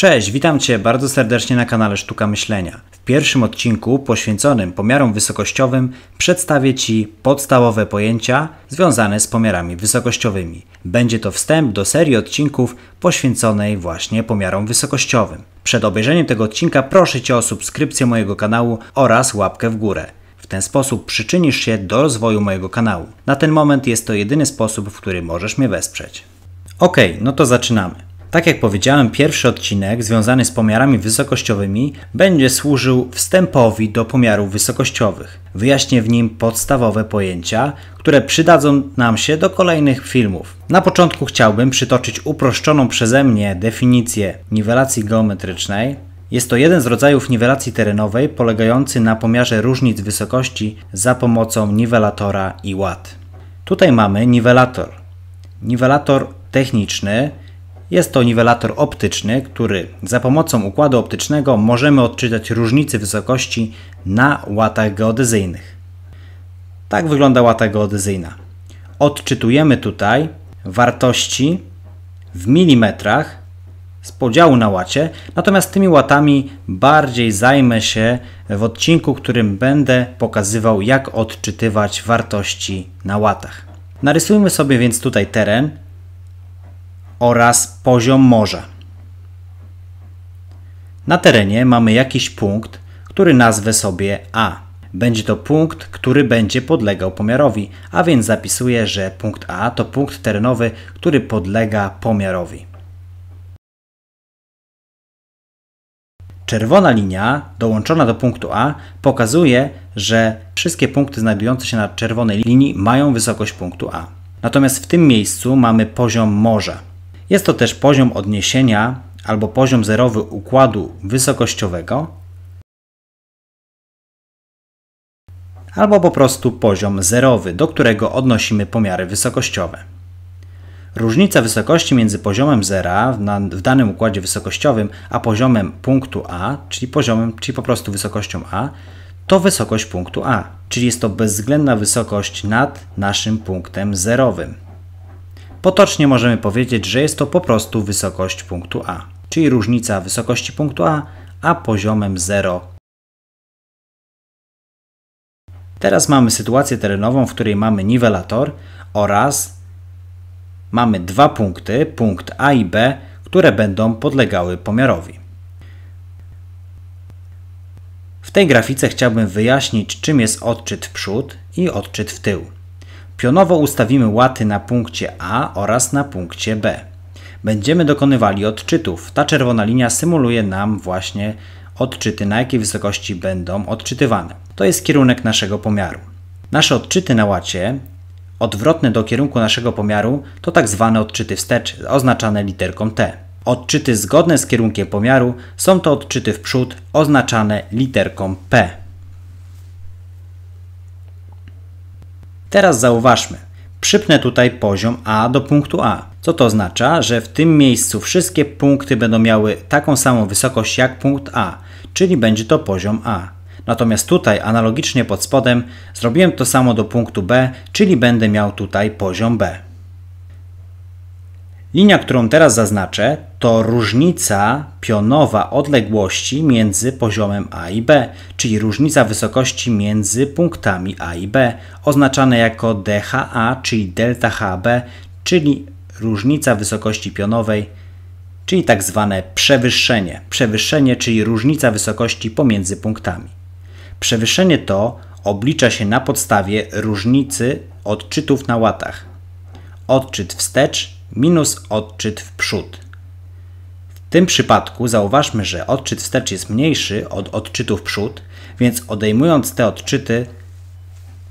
Cześć, witam Cię bardzo serdecznie na kanale Sztuka Myślenia. W pierwszym odcinku poświęconym pomiarom wysokościowym przedstawię Ci podstawowe pojęcia związane z pomiarami wysokościowymi. Będzie to wstęp do serii odcinków poświęconej właśnie pomiarom wysokościowym. Przed obejrzeniem tego odcinka proszę Cię o subskrypcję mojego kanału oraz łapkę w górę. W ten sposób przyczynisz się do rozwoju mojego kanału. Na ten moment jest to jedyny sposób, w który możesz mnie wesprzeć. Ok, no to zaczynamy. Tak jak powiedziałem, pierwszy odcinek związany z pomiarami wysokościowymi będzie służył wstępowi do pomiarów wysokościowych. Wyjaśnię w nim podstawowe pojęcia, które przydadzą nam się do kolejnych filmów. Na początku chciałbym przytoczyć uproszczoną przeze mnie definicję niwelacji geometrycznej. Jest to jeden z rodzajów niwelacji terenowej polegający na pomiarze różnic wysokości za pomocą niwelatora i ład. Tutaj mamy niwelator. Niwelator techniczny jest to niwelator optyczny, który za pomocą układu optycznego możemy odczytać różnice wysokości na łatach geodezyjnych. Tak wygląda łata geodezyjna. Odczytujemy tutaj wartości w milimetrach z podziału na łacie, natomiast tymi łatami bardziej zajmę się w odcinku, którym będę pokazywał jak odczytywać wartości na łatach. Narysujmy sobie więc tutaj teren, oraz poziom morza. Na terenie mamy jakiś punkt, który nazwę sobie A. Będzie to punkt, który będzie podlegał pomiarowi, a więc zapisuję, że punkt A to punkt terenowy, który podlega pomiarowi. Czerwona linia dołączona do punktu A pokazuje, że wszystkie punkty znajdujące się na czerwonej linii mają wysokość punktu A. Natomiast w tym miejscu mamy poziom morza. Jest to też poziom odniesienia albo poziom zerowy układu wysokościowego, albo po prostu poziom zerowy, do którego odnosimy pomiary wysokościowe. Różnica wysokości między poziomem zera w, danym układzie wysokościowym a poziomem punktu A, czyli, poziomem, czyli po prostu wysokością A, to wysokość punktu A, czyli jest to bezwzględna wysokość nad naszym punktem zerowym. Potocznie możemy powiedzieć, że jest to po prostu wysokość punktu A, czyli różnica wysokości punktu A a poziomem 0. Teraz mamy sytuację terenową, w której mamy niwelator oraz mamy dwa punkty, punkt A i B, które będą podlegały pomiarowi. W tej grafice chciałbym wyjaśnić, czym jest odczyt w przód i odczyt w tył. Pionowo ustawimy łaty na punkcie A oraz na punkcie B. Będziemy dokonywali odczytów. Ta czerwona linia symuluje nam właśnie odczyty, na jakiej wysokości będą odczytywane. To jest kierunek naszego pomiaru. Nasze odczyty na łacie odwrotne do kierunku naszego pomiaru to tak zwane odczyty wstecz, oznaczane literką T. Odczyty zgodne z kierunkiem pomiaru są to odczyty w przód, oznaczane literką P. Teraz zauważmy. Przypnę tutaj poziom A do punktu A, co to oznacza, że w tym miejscu wszystkie punkty będą miały taką samą wysokość jak punkt A, czyli będzie to poziom A. Natomiast tutaj analogicznie pod spodem zrobiłem to samo do punktu B, czyli będę miał tutaj poziom B. Linia, którą teraz zaznaczę, to różnica pionowa odległości między poziomem A i B, czyli różnica wysokości między punktami A i B, oznaczane jako DHA, czyli delta HB, czyli różnica wysokości pionowej, czyli tak zwane przewyższenie. Przewyższenie, czyli różnica wysokości pomiędzy punktami. Przewyższenie to oblicza się na podstawie różnicy odczytów na łatach. Odczyt wstecz minus odczyt w przód. W tym przypadku zauważmy, że odczyt wstecz jest mniejszy od odczytu w przód, więc odejmując te odczyty,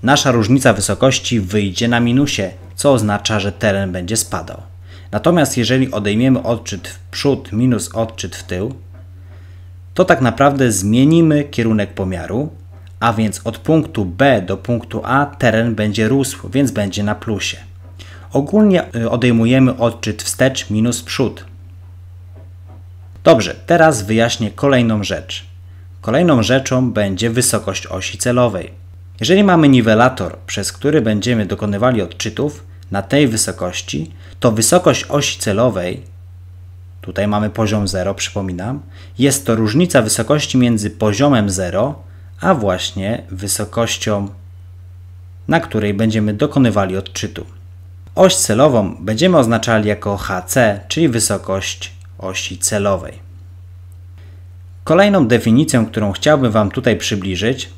nasza różnica wysokości wyjdzie na minusie, co oznacza, że teren będzie spadał. Natomiast jeżeli odejmiemy odczyt w przód minus odczyt w tył, to tak naprawdę zmienimy kierunek pomiaru, a więc od punktu B do punktu A teren będzie rósł, więc będzie na plusie. Ogólnie y, odejmujemy odczyt wstecz minus przód. Dobrze, teraz wyjaśnię kolejną rzecz. Kolejną rzeczą będzie wysokość osi celowej. Jeżeli mamy niwelator, przez który będziemy dokonywali odczytów na tej wysokości, to wysokość osi celowej, tutaj mamy poziom 0, przypominam, jest to różnica wysokości między poziomem 0 a właśnie wysokością, na której będziemy dokonywali odczytu. Oś celową będziemy oznaczali jako HC, czyli wysokość osi celowej. Kolejną definicją, którą chciałbym Wam tutaj przybliżyć,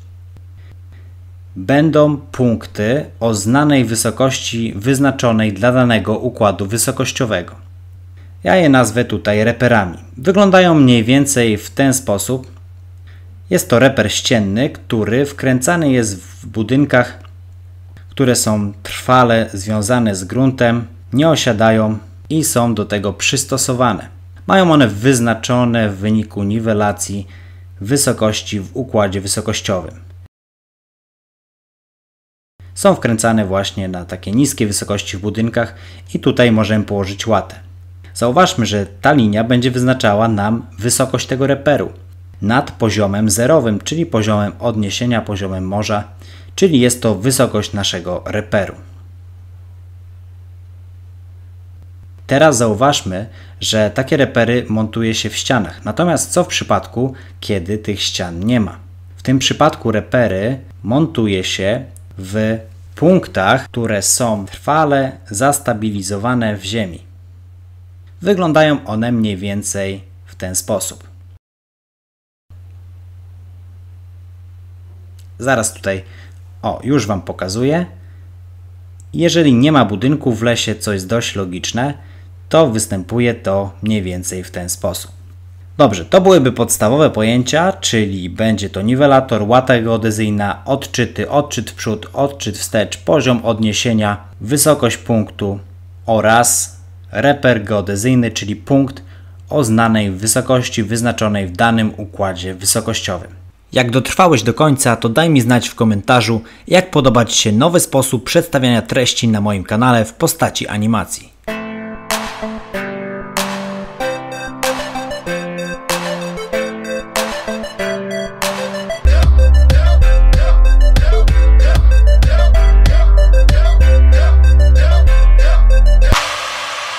będą punkty o znanej wysokości wyznaczonej dla danego układu wysokościowego. Ja je nazwę tutaj reperami. Wyglądają mniej więcej w ten sposób. Jest to reper ścienny, który wkręcany jest w budynkach które są trwale związane z gruntem, nie osiadają i są do tego przystosowane. Mają one wyznaczone w wyniku niwelacji wysokości w układzie wysokościowym. Są wkręcane właśnie na takie niskie wysokości w budynkach i tutaj możemy położyć łatę. Zauważmy, że ta linia będzie wyznaczała nam wysokość tego reperu nad poziomem zerowym, czyli poziomem odniesienia, poziomem morza czyli jest to wysokość naszego reperu. Teraz zauważmy, że takie repery montuje się w ścianach. Natomiast co w przypadku, kiedy tych ścian nie ma? W tym przypadku repery montuje się w punktach, które są trwale zastabilizowane w ziemi. Wyglądają one mniej więcej w ten sposób. Zaraz tutaj o, już Wam pokazuję. Jeżeli nie ma budynku w lesie, co jest dość logiczne, to występuje to mniej więcej w ten sposób. Dobrze, to byłyby podstawowe pojęcia, czyli będzie to niwelator, łata geodezyjna, odczyty, odczyt w przód, odczyt wstecz, poziom odniesienia, wysokość punktu oraz reper geodezyjny, czyli punkt o znanej wysokości wyznaczonej w danym układzie wysokościowym. Jak dotrwałeś do końca, to daj mi znać w komentarzu, jak podoba Ci się nowy sposób przedstawiania treści na moim kanale w postaci animacji.